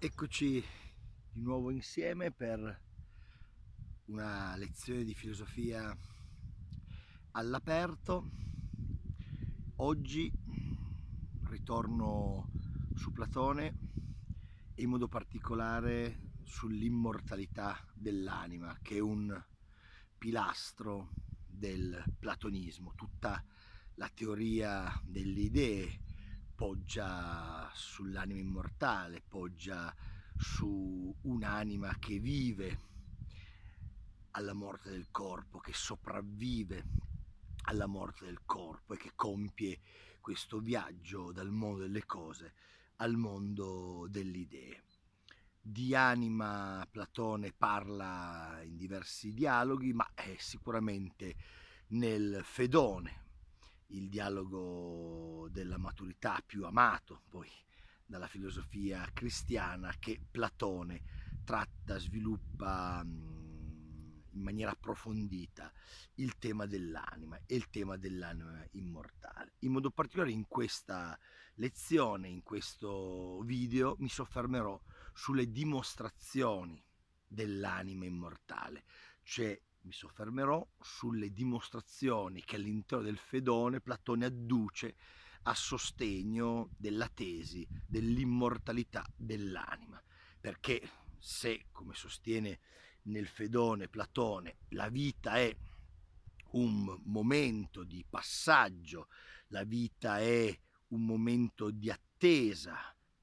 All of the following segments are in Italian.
Eccoci di nuovo insieme per una lezione di filosofia all'aperto. Oggi ritorno su Platone e in modo particolare sull'immortalità dell'anima, che è un pilastro del platonismo, tutta la teoria delle idee poggia sull'anima immortale, poggia su un'anima che vive alla morte del corpo, che sopravvive alla morte del corpo e che compie questo viaggio dal mondo delle cose al mondo delle idee. Di anima Platone parla in diversi dialoghi, ma è sicuramente nel Fedone, il dialogo della maturità più amato poi dalla filosofia cristiana che Platone tratta, sviluppa mm, in maniera approfondita il tema dell'anima e il tema dell'anima immortale. In modo particolare in questa lezione, in questo video, mi soffermerò sulle dimostrazioni dell'anima immortale, cioè mi soffermerò sulle dimostrazioni che all'interno del Fedone Platone adduce a sostegno della tesi dell'immortalità dell'anima, perché se, come sostiene nel Fedone Platone, la vita è un momento di passaggio, la vita è un momento di attesa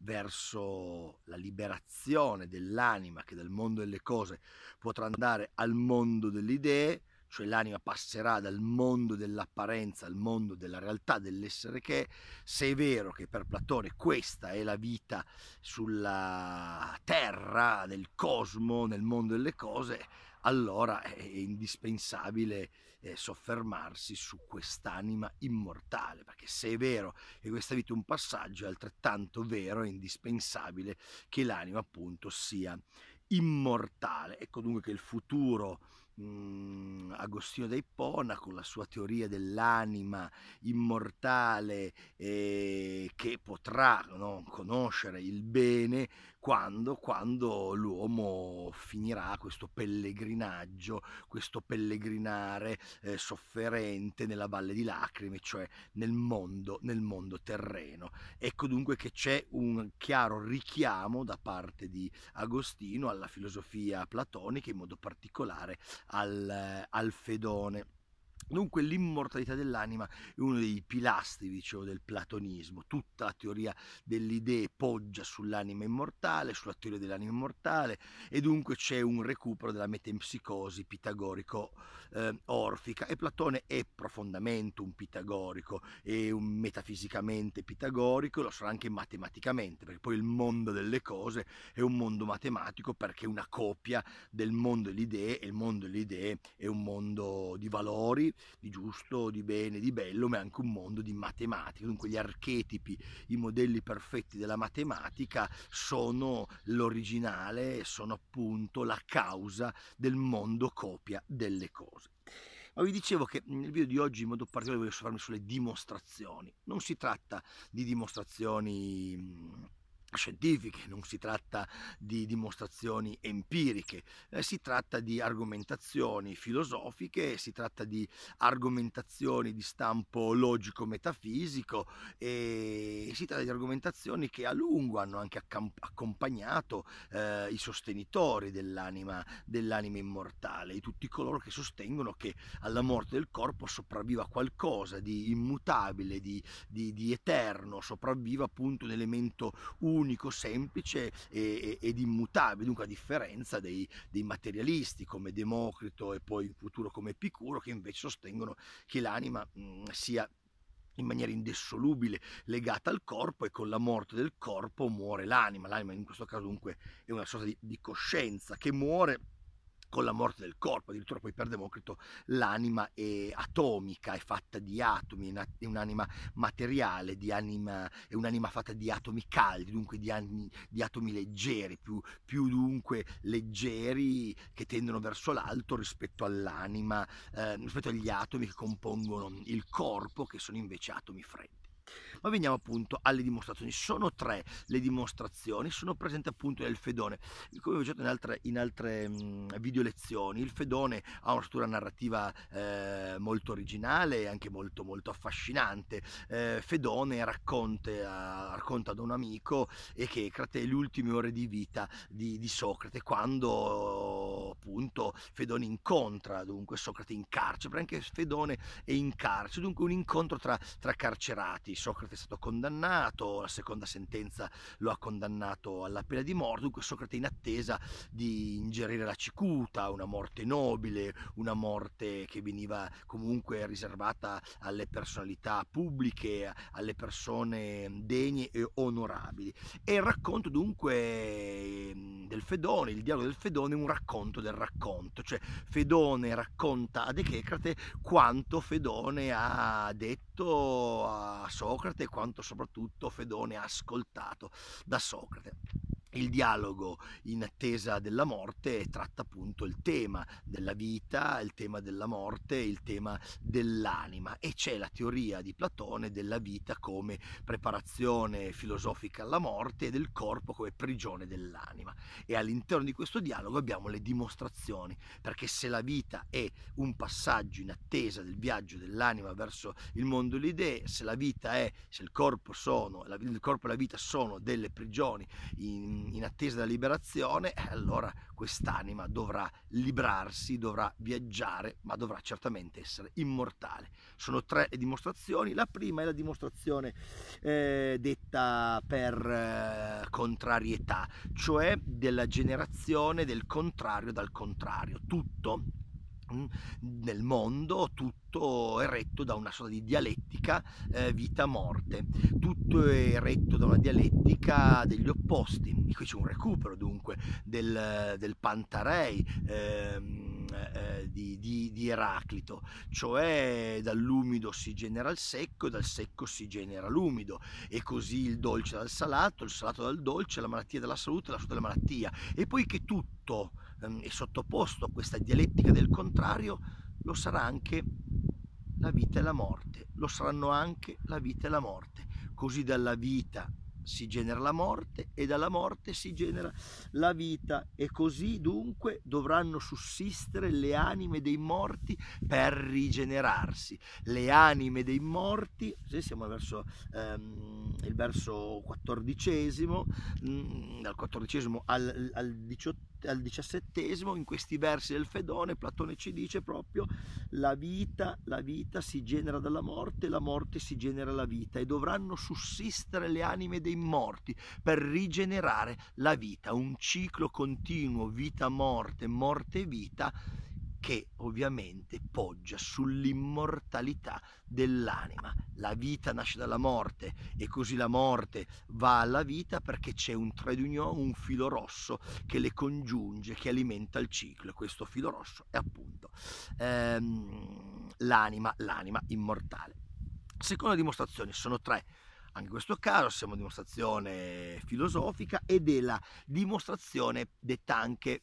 verso la liberazione dell'anima che dal mondo delle cose potrà andare al mondo delle idee, cioè l'anima passerà dal mondo dell'apparenza al mondo della realtà, dell'essere che è, se è vero che per Platone questa è la vita sulla terra, nel cosmo, nel mondo delle cose, allora è indispensabile eh, soffermarsi su quest'anima immortale, perché se è vero che questa vita è un passaggio, è altrettanto vero e indispensabile che l'anima appunto sia immortale. Ecco dunque che il futuro mh, mhmm, Agostino da Ippona con la sua teoria dell'anima immortale eh, che potrà no, conoscere il bene quando, quando l'uomo finirà questo pellegrinaggio, questo pellegrinare eh, sofferente nella valle di lacrime, cioè nel mondo, nel mondo terreno. Ecco dunque che c'è un chiaro richiamo da parte di Agostino alla filosofia platonica, in modo particolare al, al fedone. Dunque l'immortalità dell'anima è uno dei pilastri dicevo, del platonismo, tutta la teoria delle idee poggia sull'anima immortale, sulla teoria dell'anima immortale e dunque c'è un recupero della metempsicosi pitagorico eh, orfica e Platone è profondamente un pitagorico e un metafisicamente pitagorico, lo sarà anche matematicamente, perché poi il mondo delle cose è un mondo matematico perché è una copia del mondo delle idee e il mondo delle idee è un mondo di valori, di giusto, di bene, di bello, ma è anche un mondo di matematica, dunque gli archetipi, i modelli perfetti della matematica sono l'originale, sono appunto la causa del mondo copia delle cose cose. Ma vi dicevo che nel video di oggi in modo particolare voglio soffermarmi sulle dimostrazioni. Non si tratta di dimostrazioni scientifiche, non si tratta di dimostrazioni empiriche, eh, si tratta di argomentazioni filosofiche, si tratta di argomentazioni di stampo logico-metafisico e si tratta di argomentazioni che a lungo hanno anche accompagnato eh, i sostenitori dell'anima, dell'anima immortale e tutti coloro che sostengono che alla morte del corpo sopravviva qualcosa di immutabile, di, di, di eterno, sopravviva appunto un elemento unico unico, semplice e, e, ed immutabile, dunque a differenza dei, dei, materialisti come Democrito e poi in futuro come Epicuro che invece sostengono che l'anima mh, mm, sia in maniera indissolubile legata al corpo e con la morte del corpo muore l'anima, l'anima in questo caso dunque è una sorta di, di coscienza che muore con la morte del corpo, addirittura poi per Democrito l'anima è atomica, è fatta di atomi, è un'anima materiale, anima, è un'anima fatta di atomi caldi, dunque di, anni, di atomi leggeri, più, più, dunque leggeri che tendono verso l'alto rispetto all'anima, eh, rispetto agli atomi che compongono il corpo, che sono invece atomi freddi. Ma veniamo appunto alle dimostrazioni. Sono tre le dimostrazioni, sono presenti appunto nel fedone. Come vi ho detto in altre, in altre mh, video lezioni, il fedone ha una struttura narrativa eh, molto originale e anche molto molto affascinante. Eh, fedone racconta, racconta ad un amico che Crate le ultime ore di vita di, di Socrate quando appunto Fedone incontra dunque Socrate in carcere, anche Fedone è in carcere, dunque un incontro tra, tra carcerati, Socrate è stato condannato, la seconda sentenza lo ha condannato alla pena di morte, dunque Socrate è in attesa di ingerire la cicuta, una morte nobile, una morte che veniva comunque riservata alle personalità pubbliche, alle persone degne e onorabili. E il racconto dunque ehm, del Fedone, il dialogo del Fedone è un racconto del racconto, cioè Fedone racconta ad Echecrate quanto Fedone ha detto a Socrate e quanto soprattutto Fedone ha ascoltato da Socrate. Il dialogo in attesa della morte tratta appunto il tema della vita, il tema della morte, il tema dell'anima e c'è la teoria di Platone della vita come preparazione filosofica alla morte e del corpo come prigione dell'anima. E all'interno di questo dialogo abbiamo le dimostrazioni, perché se la vita è un passaggio in attesa del viaggio dell'anima verso il mondo delle idee, se la vita è, se il corpo, sono, il corpo e la vita sono delle prigioni in in attesa della liberazione, eh, allora quest'anima dovrà librarsi, dovrà viaggiare, ma dovrà certamente essere immortale. Sono tre dimostrazioni. La prima è la dimostrazione eh, detta per eh, contrarietà, cioè della generazione del contrario dal contrario. Tutto Mm, nel mondo tutto è retto da una sorta di dialettica eh, vita-morte, tutto è retto da una dialettica degli opposti, e qui c'è un recupero dunque del, del Pantarei. Ehm, eh, di, di, di, Eraclito, cioè dall'umido si genera il secco, e dal secco si genera l'umido e così il dolce dal salato, il salato dal dolce, la malattia dalla salute, la salute dalla malattia e poiché tutto tutto ehm, è sottoposto a questa dialettica del contrario, lo sarà anche la vita e la morte, lo saranno anche la vita e la morte. Così dalla vita si genera la morte e dalla morte si genera la vita e così dunque dovranno sussistere le anime dei morti per rigenerarsi. Le anime dei morti, se siamo verso ehm, il verso quattordicesimo, mm, dal quattordicesimo al, al diciottesimo, al diciassettesimo, in questi versi del Fedone, Platone ci dice proprio la vita, la vita si genera dalla morte, la morte si genera la vita e dovranno sussistere le anime dei morti per rigenerare la vita, un ciclo continuo, vita-morte, morte-vita che ovviamente poggia sull'immortalità dell'anima. La vita nasce dalla morte e così la morte va alla vita perché c'è un trade union, un filo rosso che le congiunge, che alimenta il ciclo. questo filo rosso è appunto ehm, l'anima, l'anima immortale. Seconda dimostrazione, sono tre. Anche in questo caso siamo dimostrazione filosofica ed è la dimostrazione detta anche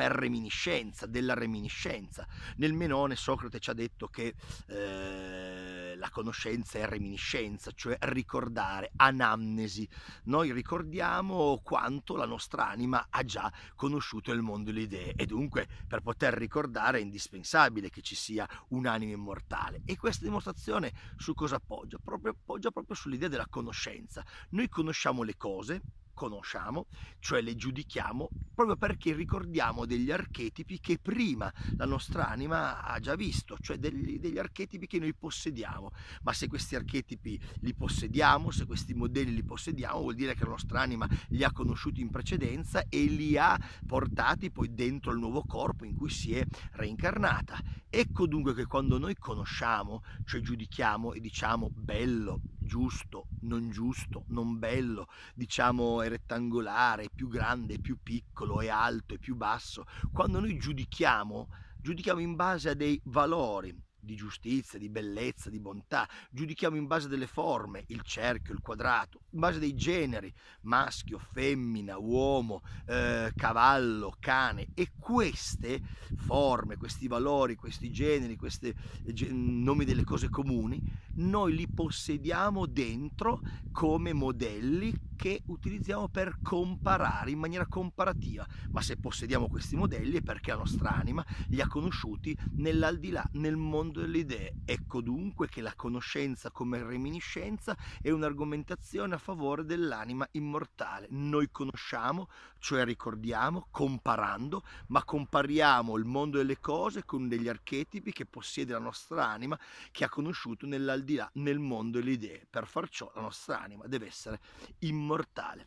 per reminiscenza, della reminiscenza. Nel Menone Socrate ci ha detto che eh, la conoscenza è reminiscenza, cioè ricordare, anamnesi. Noi ricordiamo quanto la nostra anima ha già conosciuto il mondo e le idee e dunque per poter ricordare è indispensabile che ci sia un'anima immortale. E questa dimostrazione su cosa appoggia? Proprio, appoggia proprio sull'idea della conoscenza. Noi conosciamo le cose, conosciamo, cioè le giudichiamo, proprio perché ricordiamo degli archetipi che prima la nostra anima ha già visto, cioè degli, degli, archetipi che noi possediamo. Ma se questi archetipi li possediamo, se questi modelli li possediamo, vuol dire che la nostra anima li ha conosciuti in precedenza e li ha portati poi dentro il nuovo corpo in cui si è reincarnata. Ecco dunque che quando noi conosciamo, cioè giudichiamo e diciamo bello, giusto, non giusto, non bello, diciamo è rettangolare, è più grande, è più piccolo, è alto, è più basso. Quando noi giudichiamo, giudichiamo in base a dei valori, di giustizia, di bellezza, di bontà, giudichiamo in base delle forme, il cerchio, il quadrato, in base dei generi, maschio, femmina, uomo, eh, cavallo, cane e queste forme, questi valori, questi generi, questi eh, nomi delle cose comuni, noi li possediamo dentro come modelli che utilizziamo per comparare in maniera comparativa, ma se possediamo questi modelli è perché la nostra anima li ha conosciuti nell'aldilà, nel mondo delle idee. Ecco dunque che la conoscenza come reminiscenza è un'argomentazione a favore dell'anima immortale. Noi conosciamo, cioè ricordiamo, comparando, ma compariamo il mondo delle cose con degli archetipi che possiede la nostra anima che ha conosciuto nell'aldilà, nel mondo delle idee. Per far ciò la nostra anima deve essere immortale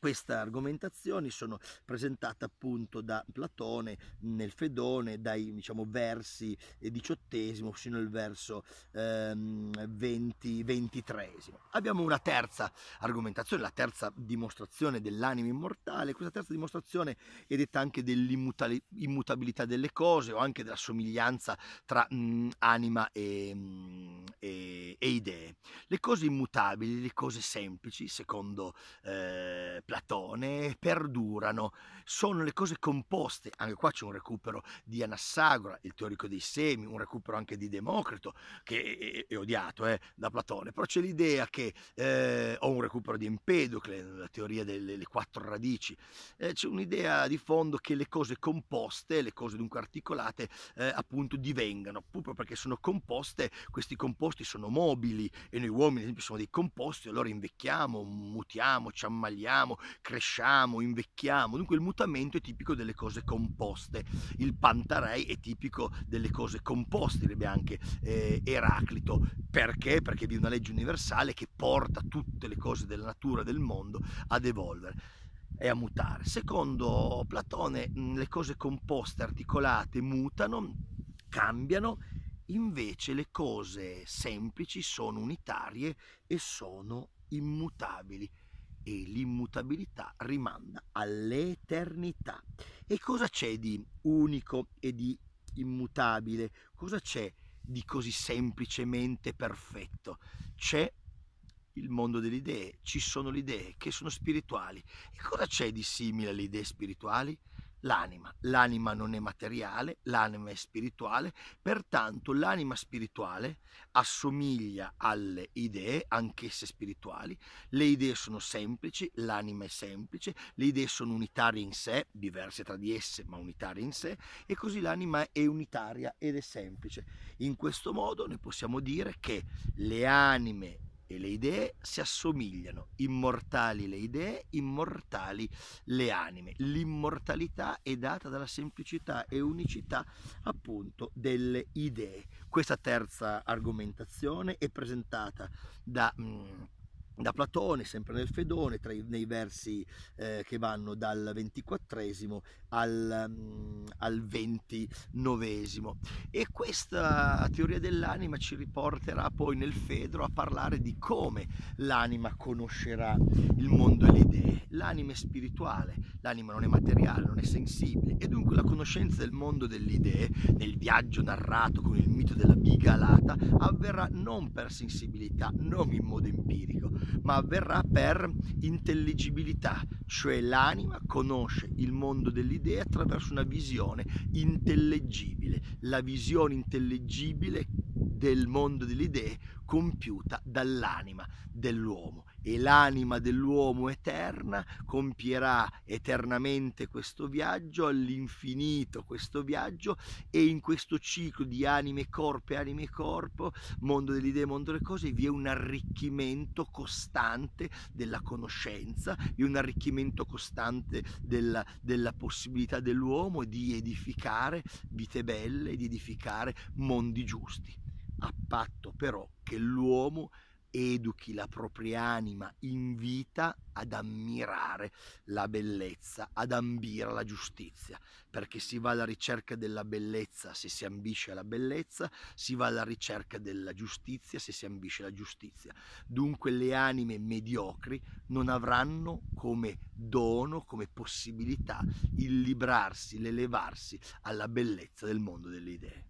queste argomentazioni sono presentate appunto da Platone nel Fedone dai diciamo, versi eh, diciottesimo fino al verso ehm, 23. Abbiamo una terza argomentazione, la terza dimostrazione dell'anima immortale. Questa terza dimostrazione è detta anche dell'immutabilità delle cose o anche della somiglianza tra mh, mm, anima e, mh, mm, e, e, idee. Le cose immutabili, le cose semplici, secondo eh, Platone perdurano, sono le cose composte, anche qua c'è un recupero di Anassagora, il teorico dei semi, un recupero anche di Democrito, che è, è odiato eh, da Platone, però c'è l'idea che, eh, ho un recupero di Empedocle, la teoria delle quattro radici, eh, c'è un'idea di fondo che le cose composte, le cose dunque articolate, eh, appunto divengano, proprio perché sono composte, questi composti sono mobili e noi uomini ad esempio siamo dei composti, allora invecchiamo, mutiamo, ci ammaliamo, cresciamo, invecchiamo, dunque il mutamento è tipico delle cose composte, il pantarei è tipico delle cose composte, direbbe anche eh, Eraclito, perché? Perché vi è una legge universale che porta tutte le cose della natura, del mondo ad evolvere e a mutare. Secondo Platone mm, le cose composte, articolate, mutano, cambiano, invece le cose semplici sono unitarie e sono immutabili e l'immutabilità rimanda all'eternità. E cosa c'è di unico e di immutabile? Cosa c'è di così semplicemente perfetto? C'è il mondo delle idee, ci sono le idee che sono spirituali. E cosa c'è di simile alle idee spirituali? l'anima. L'anima non è materiale, l'anima è spirituale, pertanto l'anima spirituale assomiglia alle idee, anch'esse spirituali. Le idee sono semplici, l'anima è semplice, le idee sono unitarie in sé, diverse tra di esse, ma unitarie in sé, e così l'anima è unitaria ed è semplice. In questo modo noi possiamo dire che le anime e le idee si assomigliano, immortali le idee, immortali le anime. L'immortalità è data dalla semplicità e unicità appunto delle idee. Questa terza argomentazione è presentata da... Mm, da Platone, sempre nel Fedone, tra i, nei versi eh, che vanno dal ventiquattresimo mm, al, ventinovesimo. E questa teoria dell'anima ci riporterà poi nel Fedro a parlare di come l'anima conoscerà il mondo e le idee. L'anima è spirituale, l'anima non è materiale, non è sensibile e dunque la conoscenza del mondo delle idee, nel viaggio narrato con il mito della bigalata, avverrà non per sensibilità, non in modo empirico, ma avverrà per intelligibilità, cioè l'anima conosce il mondo delle idee attraverso una visione intellegibile, la visione intellegibile del mondo delle idee compiuta dall'anima dell'uomo e l'anima dell'uomo eterna compierà eternamente questo viaggio all'infinito, questo viaggio e in questo ciclo di anime e corpo e anime e corpo, mondo delle idee, mondo delle cose, vi è un arricchimento costante della conoscenza, vi è un arricchimento costante della, della possibilità dell'uomo di edificare vite belle, di edificare mondi giusti, a patto però che l'uomo educhi la propria anima in vita ad ammirare la bellezza, ad ambire la giustizia, perché si va alla ricerca della bellezza se si ambisce alla bellezza, si va alla ricerca della giustizia se si ambisce alla giustizia. Dunque le anime mediocri non avranno come dono, come possibilità il librarsi, l'elevarsi alla bellezza del mondo delle idee.